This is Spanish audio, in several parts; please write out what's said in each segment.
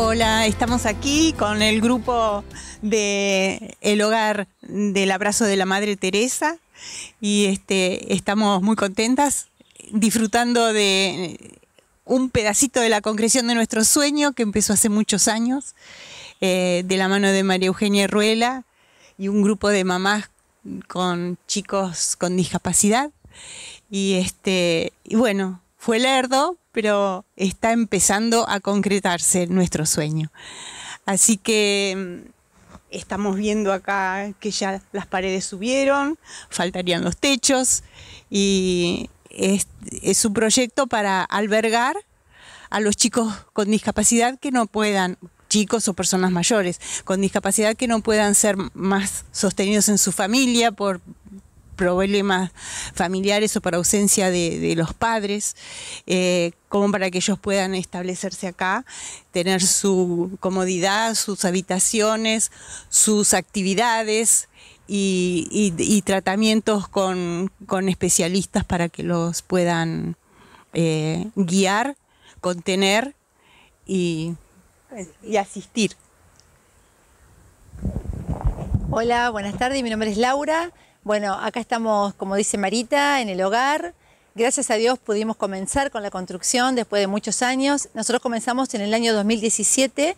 Hola, estamos aquí con el grupo de El Hogar del Abrazo de la Madre Teresa y este, estamos muy contentas disfrutando de un pedacito de la concreción de nuestro sueño que empezó hace muchos años eh, de la mano de María Eugenia Ruela y un grupo de mamás con chicos con discapacidad y este y bueno fue lerdo, pero está empezando a concretarse nuestro sueño. Así que mm, estamos viendo acá que ya las paredes subieron, faltarían los techos y es, un proyecto para albergar a los chicos con discapacidad que no puedan chicos o personas mayores con discapacidad que no puedan ser más sostenidos en su familia por problemas familiares o por ausencia de, los padres, eh, como para que ellos puedan establecerse acá, tener su comodidad, sus habitaciones, sus actividades y, tratamientos con, especialistas para que los puedan eh, guiar, contener y, y asistir. Hola, buenas tardes. Mi nombre es Laura. Bueno, acá estamos, como dice Marita, en el hogar. Gracias a Dios pudimos comenzar con la construcción después de muchos años. Nosotros comenzamos en el año 2017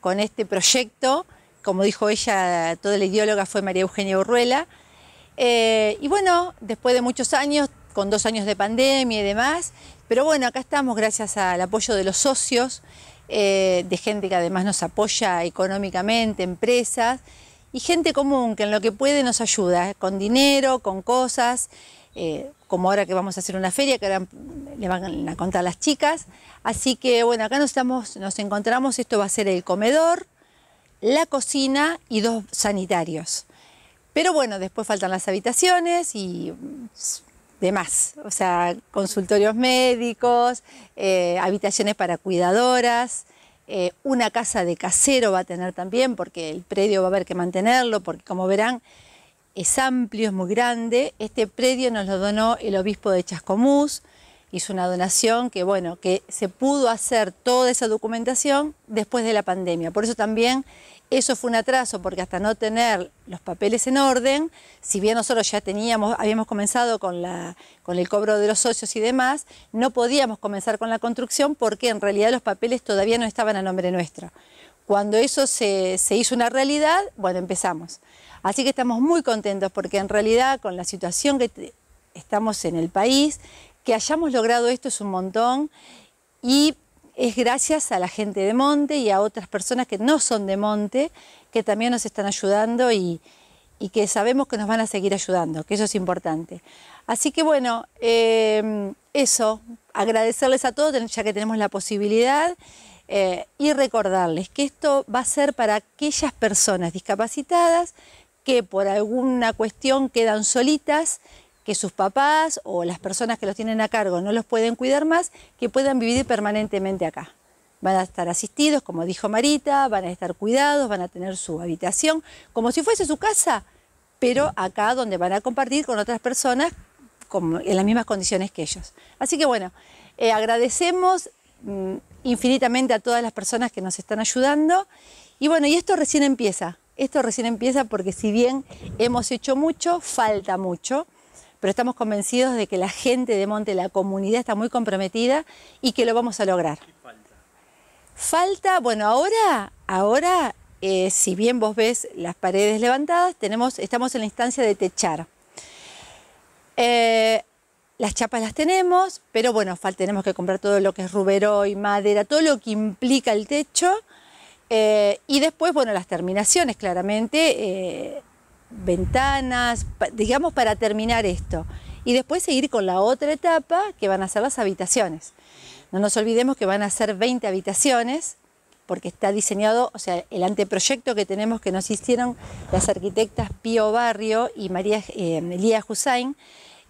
con este proyecto. Como dijo ella, toda la ideóloga fue María Eugenia Urruela. Eh, y bueno, después de muchos años, con dos años de pandemia y demás, pero bueno, acá estamos gracias al apoyo de los socios, eh, de gente que además nos apoya económicamente, empresas y gente común que en lo que puede nos ayuda, eh, con dinero, con cosas, eh, como ahora que vamos a hacer una feria, que ahora le van a contar las chicas. Así que bueno, acá nos, estamos, nos encontramos, esto va a ser el comedor, la cocina y dos sanitarios. Pero bueno, después faltan las habitaciones y mm, demás, o sea, consultorios médicos, eh, habitaciones para cuidadoras, eh, una casa de casero va a tener también, porque el predio va a haber que mantenerlo, porque como verán, es amplio, es muy grande. Este predio nos lo donó el obispo de Chascomús, hizo una donación que, bueno, que se pudo hacer toda esa documentación después de la pandemia. Por eso también eso fue un atraso porque hasta no tener los papeles en orden, si bien nosotros ya teníamos, habíamos comenzado con, el cobro de los socios y demás, no podíamos comenzar con la construcción porque en realidad los papeles todavía no estaban a nombre nuestro. Cuando eso se, se hizo una realidad, bueno, empezamos. Así que estamos muy contentos porque en realidad con la situación que estamos en el país, que hayamos logrado esto es un montón y es gracias a la gente de Monte y a otras personas que no son de Monte, que también nos están ayudando y, que sabemos que nos van a seguir ayudando, que eso es importante. Así que bueno, eh, eso, agradecerles a todos ya que tenemos la posibilidad eh, y recordarles que esto va a ser para aquellas personas discapacitadas que por alguna cuestión quedan solitas que sus papás o las personas que los tienen a cargo no los pueden cuidar más, que puedan vivir permanentemente acá. Van a estar asistidos, como dijo Marita, van a estar cuidados, van a tener su habitación, como si fuese su casa, pero acá donde van a compartir con otras personas en las mismas condiciones que ellos. Así que bueno, eh, agradecemos mm, infinitamente a todas las personas que nos están ayudando y bueno, y esto recién empieza, esto recién empieza porque si bien hemos hecho mucho, falta mucho pero estamos convencidos de que la gente de Monte, la comunidad está muy comprometida y que lo vamos a lograr. ¿Qué falta? Falta, bueno, ahora, ahora eh, si bien vos ves las paredes levantadas, tenemos, estamos en la instancia de techar. Eh, las chapas las tenemos, pero bueno, tenemos que comprar todo lo que es rubero y madera, todo lo que implica el techo. Eh, y después, bueno, las terminaciones, claramente ventanas, digamos para terminar esto. Y después seguir con la otra etapa que van a ser las habitaciones. No nos olvidemos que van a ser 20 habitaciones porque está diseñado, o sea, el anteproyecto que tenemos que nos hicieron las arquitectas Pío Barrio y María Elía eh, Hussain,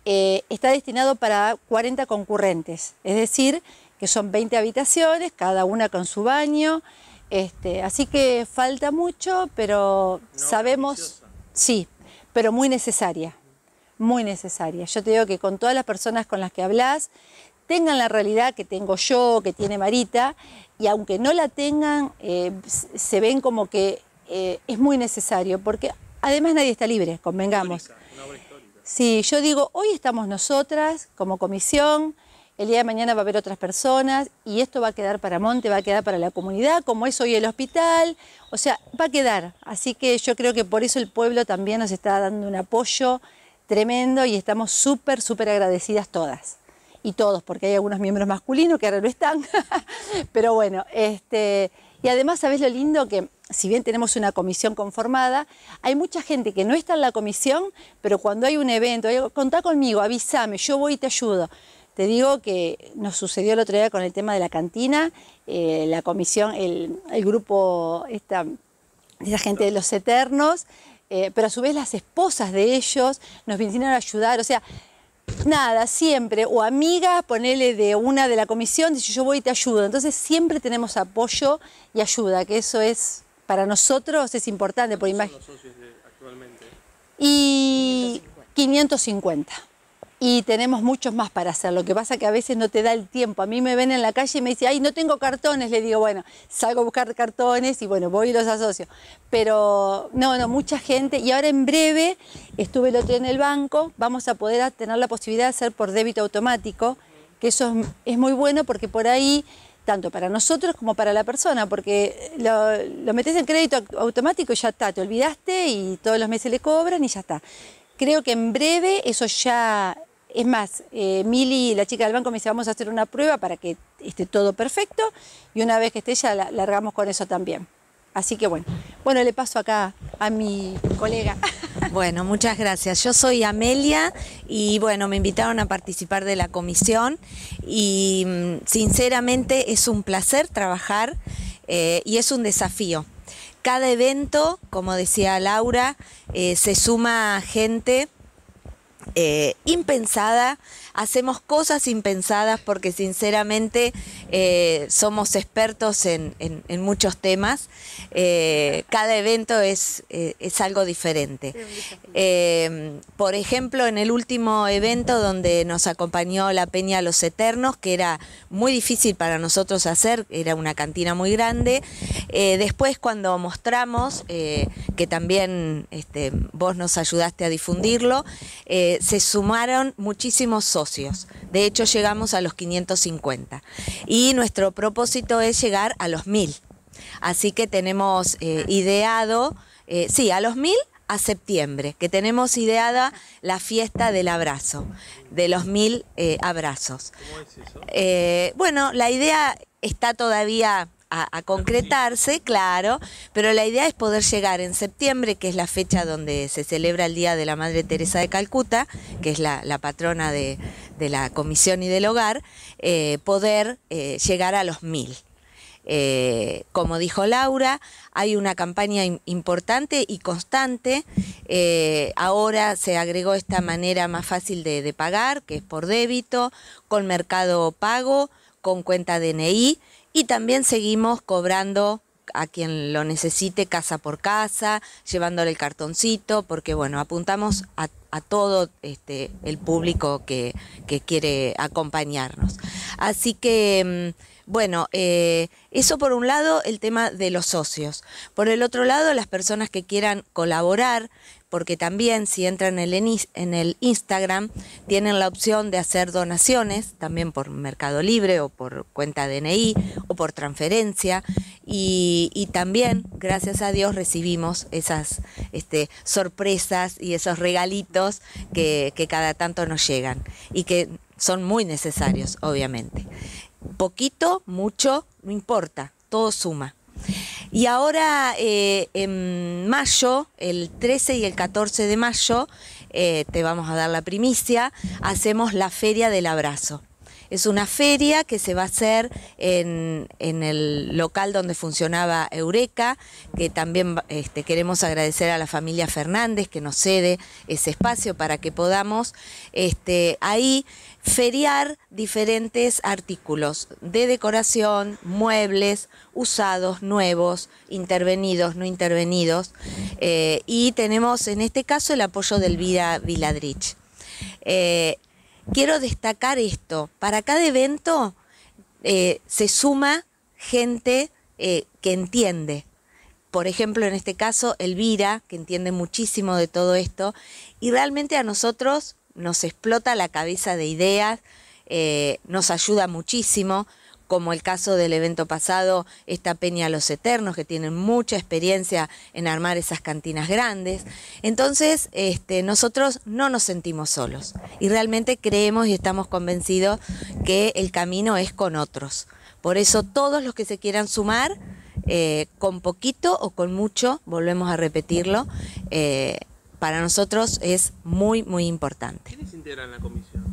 eh, está destinado para 40 concurrentes, es decir, que son 20 habitaciones, cada una con su baño, este, así que falta mucho, pero sabemos... Sí, pero muy necesaria, muy necesaria. Yo te digo que con todas las personas con las que hablas, tengan la realidad que tengo yo, que tiene Marita, y aunque no la tengan, eh, se ven como que eh, es muy necesario, porque además nadie está libre, convengamos. Sí, yo digo, hoy estamos nosotras como comisión, el día de mañana va a haber otras personas y esto va a quedar para Monte, va a quedar para la comunidad, como es hoy el hospital, o sea, va a quedar. Así que yo creo que por eso el pueblo también nos está dando un apoyo tremendo y estamos súper, súper agradecidas todas y todos, porque hay algunos miembros masculinos que ahora no están, pero bueno, este... Y además, ¿sabes lo lindo? Que si bien tenemos una comisión conformada, hay mucha gente que no está en la comisión, pero cuando hay un evento, contá conmigo, avísame, yo voy y te ayudo. Te digo que nos sucedió el otro día con el tema de la cantina, eh, la comisión, el, grupo, esta, esa gente de los eternos, eh, pero a su vez las esposas de ellos nos vinieron a ayudar, o sea, nada, siempre, o amigas, ponele de una de la comisión, dice yo voy y te ayudo. Entonces siempre tenemos apoyo y ayuda, que eso es, para nosotros es importante. por imagen los socios actualmente? Y 550 y tenemos muchos más para hacer. Lo que pasa que a veces no te da el tiempo. A mí me ven en la calle y me dicen, ay, no tengo cartones. Le digo, bueno, salgo a buscar cartones y bueno, voy y los asocio. Pero no, no, mucha gente. Y ahora en breve, estuve el otro día en el banco, vamos a poder tener la posibilidad de hacer por débito automático, que eso es, muy bueno porque por ahí tanto para nosotros como para la persona, porque lo, lo metes en crédito automático y ya está, te olvidaste y todos los meses le cobran y ya está. Creo que en breve eso ya es más, eh, Mili, la chica del banco, me dice, vamos a hacer una prueba para que esté todo perfecto y una vez que esté ya la, largamos con eso también. Así que bueno, bueno, le paso acá a mi colega. Bueno, muchas gracias. Yo soy Amelia y bueno, me invitaron a participar de la comisión y mm, sinceramente es un placer trabajar eh, y es un desafío. Cada evento, como decía Laura, eh, se suma gente eh, impensada hacemos cosas impensadas porque sinceramente eh, somos expertos en, muchos temas. Eh, cada evento es, eh, es algo diferente. por ejemplo, en el último evento donde nos acompañó la Peña Los Eternos, que era muy difícil para nosotros hacer, era una cantina muy grande. después cuando mostramos, que también este, vos nos ayudaste a difundirlo, se sumaron muchísimos socios de hecho, llegamos a los 550. Y nuestro propósito es llegar a los 1000. Así que tenemos eh, ideado, eh, sí, a los 1000 a septiembre, que tenemos ideada la fiesta del abrazo, de los mil eh, abrazos. bueno, la idea está todavía a, concretarse, claro, pero la idea es poder llegar en septiembre, que es la fecha donde se celebra el Día de la Madre Teresa de Calcuta, que es la, patrona de, la comisión y del hogar, eh, poder eh, llegar a los mil. Eh, como dijo Laura, hay una campaña importante y constante. ahora se agregó esta manera más fácil de, de, pagar, que es por débito, con mercado pago, con cuenta DNI. Y también seguimos cobrando a quien lo necesite casa por casa, llevándole el cartoncito, porque bueno, apuntamos a, todo este, el público que, quiere acompañarnos. Así que, mm, bueno, eh, eso por un lado, el tema de los socios. Por el otro lado, las personas que quieran colaborar, porque también si entran en el, Instagram tienen la opción de hacer donaciones, también por Mercado Libre o por cuenta DNI o por transferencia. Y, también, gracias a Dios, recibimos esas este, sorpresas y esos regalitos que cada tanto nos llegan y que son muy necesarios, obviamente. Poquito, mucho, no importa, todo suma. Y ahora eh, en mayo, el 13 y el 14 de mayo, eh, te vamos a dar la primicia, hacemos la Feria del Abrazo. Es una feria que se va a hacer en, el local donde funcionaba Eureka, que también este, queremos agradecer a la familia Fernández que nos cede ese espacio para que podamos este, ahí feriar diferentes artículos de decoración, muebles, usados, nuevos, intervenidos, no intervenidos. Eh, y tenemos en este caso el apoyo de Elvira Viladrich. Eh, quiero destacar esto. Para cada evento eh, se suma gente que entiende. Por ejemplo, en este caso, Elvira, que entiende muchísimo de todo esto, y realmente a nosotros nos explota la cabeza de ideas, eh, nos ayuda muchísimo, como el caso del evento pasado, esta Peña Los Eternos, que tienen mucha experiencia en armar esas cantinas grandes. Entonces, este, nosotros no nos sentimos solos y realmente creemos y estamos convencidos que el camino es con otros. Por eso todos los que se quieran sumar, eh, con poquito o con mucho, volvemos a repetirlo, eh, para nosotros es muy, muy importante. ¿Quiénes integran la comisión?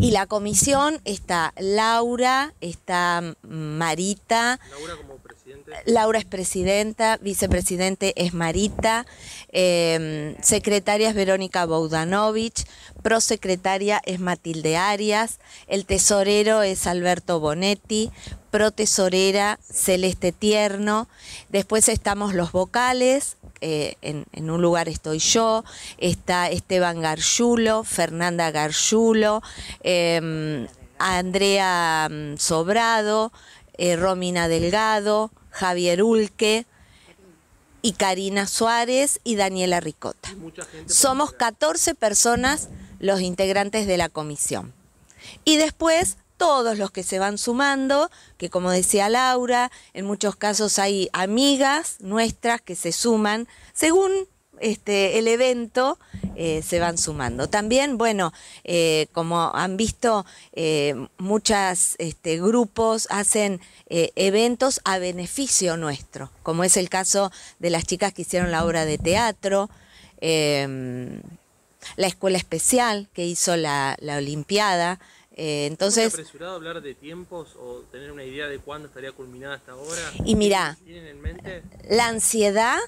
Y la comisión está Laura, está Marita. Laura como presidenta. Laura es presidenta, vicepresidente es Marita, em, secretaria es Verónica Boudanovich, prosecretaria es Matilde Arias, el tesorero es Alberto Bonetti, protesorera Celeste Tierno, después estamos los vocales, eh, en, un lugar estoy yo, está Esteban Garjulo, Fernanda Garyulo, em, Andrea mm, Sobrado, eh, Romina Delgado, Javier Ulque y Karina Suárez y Daniela Ricota. Somos 14 personas los integrantes de la comisión. Y después todos los que se van sumando, que como decía Laura, en muchos casos hay amigas nuestras que se suman, según este, el evento eh, se van sumando. También, bueno, eh, como han visto, eh, muchos este, grupos hacen eventos a beneficio nuestro, como es el caso de las chicas que hicieron la obra de teatro, em, la escuela especial que hizo la Olimpiada, eh, entonces. ¿Es apresurado hablar de tiempos o tener una idea de cuándo estaría culminada esta obra? Y mira, la ansiedad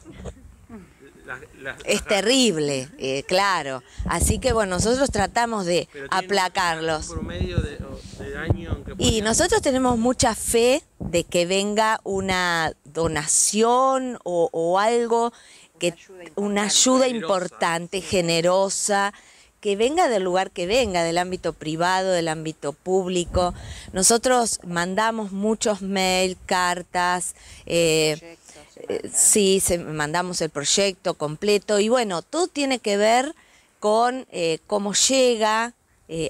la, es terrible, eh, claro. Así que bueno, nosotros tratamos de aplacarlos. de, de y nosotros tenemos mucha fe de que venga una donación o, o algo que una ayuda importante, generosa que venga del lugar que venga, del ámbito privado, del ámbito público. Nosotros mandamos muchos mail, cartas, eh, eh, sí, se, mandamos el proyecto completo y bueno, todo tiene que ver con eh, cómo llega,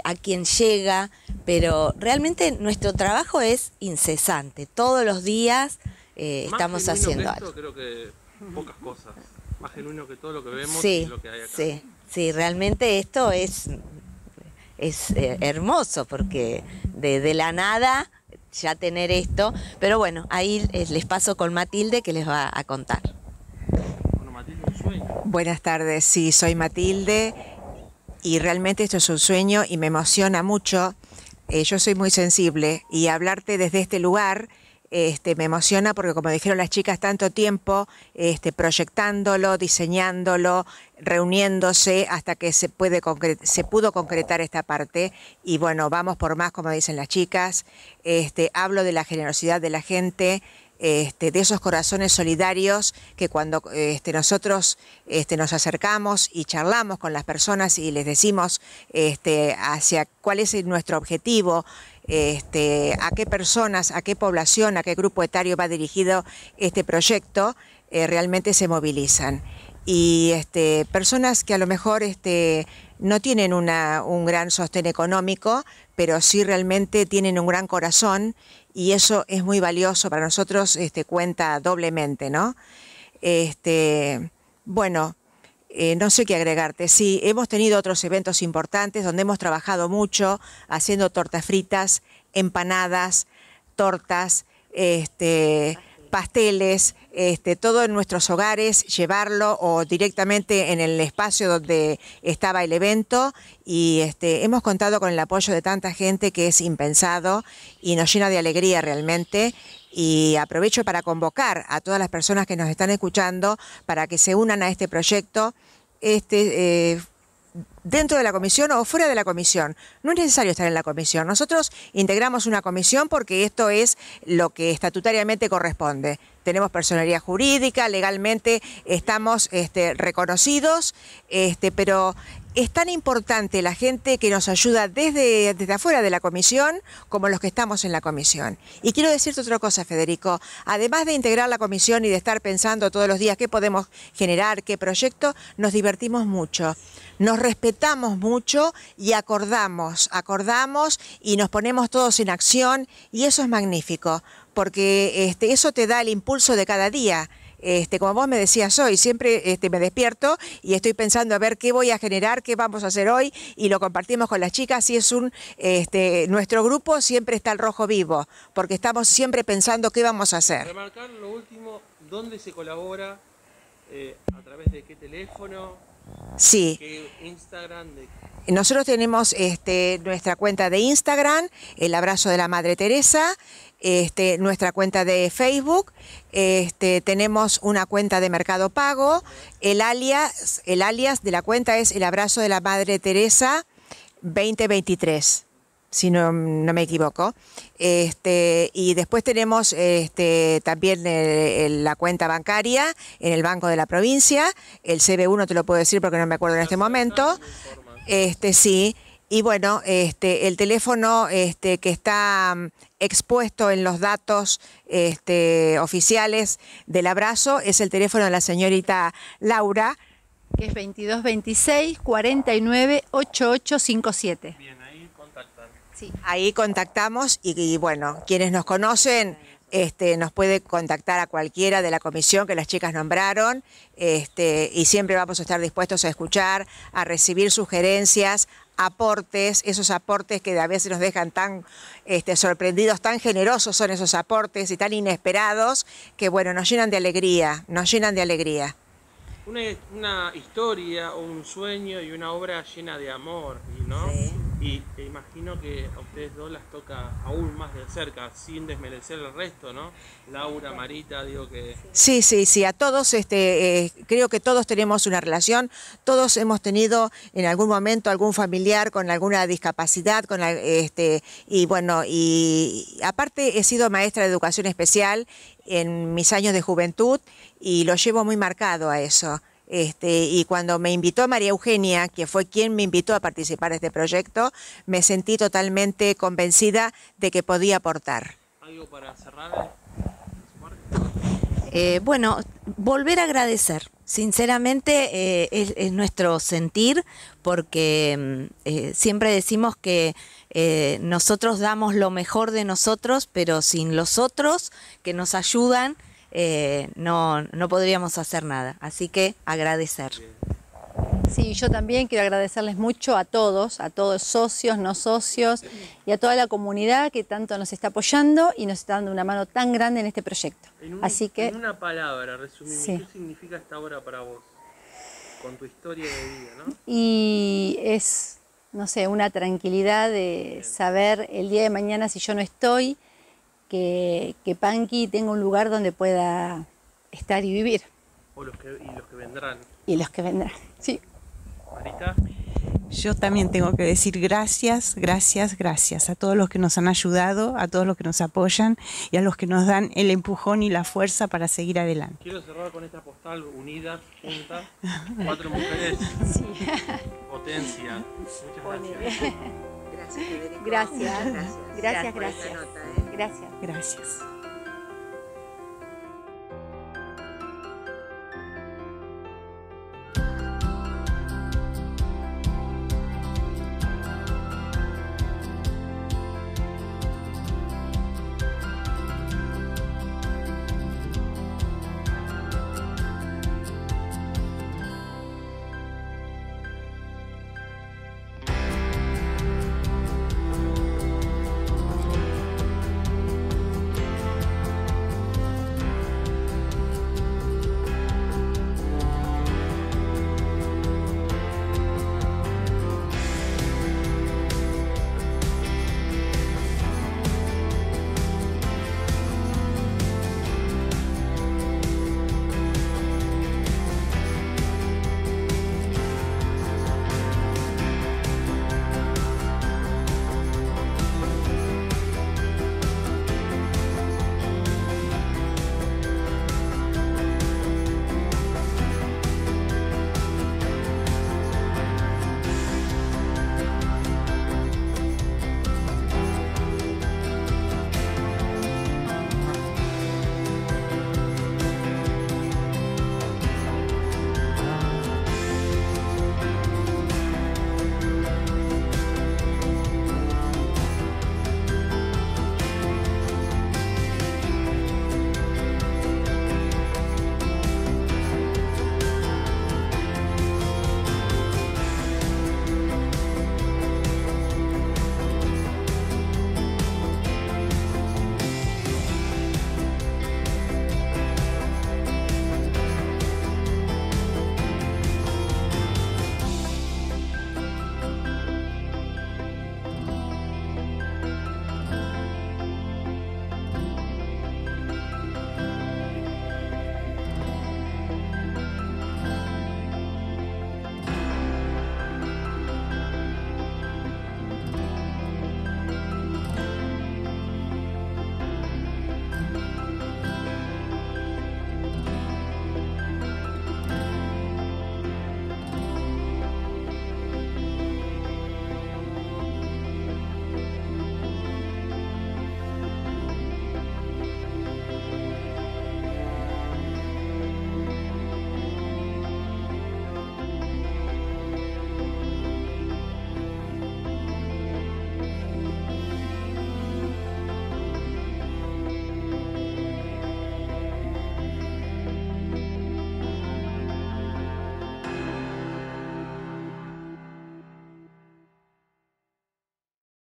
a quién llega, pero realmente nuestro trabajo es incesante, todos los días estamos haciendo esto, algo. Creo que pocas cosas, más genuino que todo lo que vemos y lo que hay acá. Sí. Sí, realmente esto es, es eh, hermoso porque de, la nada ya tener esto, pero bueno, ahí eh, les paso con Matilde que les va a contar. Bueno, Matilde, sueño. Buenas tardes, sí, soy Matilde y realmente esto es un sueño y me emociona mucho. Eh, yo soy muy sensible y hablarte desde este lugar este, me emociona porque como dijeron las chicas, tanto tiempo este, proyectándolo, diseñándolo, reuniéndose hasta que se, puede se pudo concretar esta parte. Y bueno, vamos por más, como dicen las chicas. Este, hablo de la generosidad de la gente, este, de esos corazones solidarios que cuando este, nosotros nos acercamos y charlamos con las personas y les decimos hacia cuál es nuestro objetivo, este, a qué personas, a qué población, a qué grupo etario va dirigido este proyecto, eh, realmente se movilizan. Y este, personas que a lo mejor este, no tienen un gran sostén económico, pero sí realmente tienen un gran corazón y eso es muy valioso para nosotros, este, cuenta doblemente, ¿no? Este, bueno, eh, no sé qué agregarte. Sí, hemos tenido otros eventos importantes donde hemos trabajado mucho haciendo tortas fritas, empanadas, tortas, este, pasteles, este, todo en nuestros hogares, llevarlo o directamente en el espacio donde estaba el evento y este, hemos contado con el apoyo de tanta gente que es impensado y nos llena de alegría realmente y aprovecho para convocar a todas las personas que nos están escuchando para que se unan a este proyecto. Este eh, dentro de la comisión o fuera de la comisión. No es necesario estar en la comisión. Nosotros integramos una comisión porque esto es lo que estatutariamente corresponde. Tenemos personalidad jurídica, legalmente estamos este, reconocidos, este, pero es tan importante la gente que nos ayuda desde, desde afuera de la comisión como los que estamos en la comisión. Y quiero decirte otra cosa, Federico. Además de integrar la comisión y de estar pensando todos los días qué podemos generar, qué proyecto, nos divertimos mucho nos respetamos mucho y acordamos, acordamos y nos ponemos todos en acción y eso es magnífico, porque este, eso te da el impulso de cada día. Este, como vos me decías hoy, siempre este, me despierto y estoy pensando a ver qué voy a generar, qué vamos a hacer hoy y lo compartimos con las chicas y es un, este, nuestro grupo siempre está al rojo vivo, porque estamos siempre pensando qué vamos a hacer. Remarcar lo último, ¿dónde se colabora? Eh, ¿A través de qué teléfono? Sí. Nosotros tenemos este, nuestra cuenta de Instagram, el abrazo de la Madre Teresa, este, nuestra cuenta de Facebook, este, tenemos una cuenta de Mercado Pago, el alias, el alias de la cuenta es el abrazo de la Madre Teresa 2023 si no, me equivoco. Este, y después tenemos este, también eh, la cuenta bancaria en el Banco de la Provincia. El CB1 te lo puedo decir porque no me acuerdo en este momento. Este, sí. Y bueno, este, el teléfono este, que está mm, expuesto en los datos este, oficiales del abrazo es el teléfono de la señorita Laura. Que es 2226 498857 Bien. Ahí contactamos y, bueno, quienes nos conocen este, nos puede contactar a cualquiera de la comisión que las chicas nombraron este, y siempre vamos a estar dispuestos a escuchar, a recibir sugerencias, aportes, esos aportes que a veces nos dejan tan este, sorprendidos, tan generosos son esos aportes y tan inesperados, que bueno, nos llenan de alegría, nos llenan de alegría. Una, historia historia, un sueño y una obra llena de amor, ¿no? Y imagino que a ustedes dos las toca aún más de cerca, sin desmerecer el resto, ¿no? Laura, Marita, digo que... Sí, sí, sí, a todos, este, eh, creo que todos tenemos una relación, todos hemos tenido en algún momento algún familiar con alguna discapacidad, con este, y bueno, y aparte he sido maestra de educación especial en mis años de juventud y lo llevo muy marcado a eso. Este, y cuando me invitó María Eugenia, que fue quien me invitó a participar de este proyecto, me sentí totalmente convencida de que podía aportar. para cerrar? Eh, bueno, volver a agradecer. Sinceramente eh, es, nuestro sentir porque mm, eh, siempre decimos que nosotros damos lo mejor de nosotros, pero sin los otros que nos ayudan, eh, no, no podríamos hacer nada. Así que agradecer. Sí, yo también quiero agradecerles mucho a todos, a todos socios, no socios y a toda la comunidad que tanto nos está apoyando y nos está dando una mano tan grande en este proyecto. Así que... una palabra, ¿qué significa esta obra para vos? Con tu historia de vida, ¿no? Y es, no sé, una tranquilidad de saber el día de mañana si yo no estoy, que, que Panqui tenga un lugar donde pueda estar y vivir. los que, y los que vendrán. Y los que vendrán, sí. Marita. Yo también tengo que decir gracias, gracias, gracias a todos los que nos han ayudado, a todos los que nos apoyan y a los que nos dan el empujón y la fuerza para seguir adelante. Quiero cerrar con esta postal unida, junta, cuatro mujeres. Sí. Potencia. Muchas gracias. Gracias, gracias. Gracias, gracias. gracias. ¿eh? Gracias. Gracias.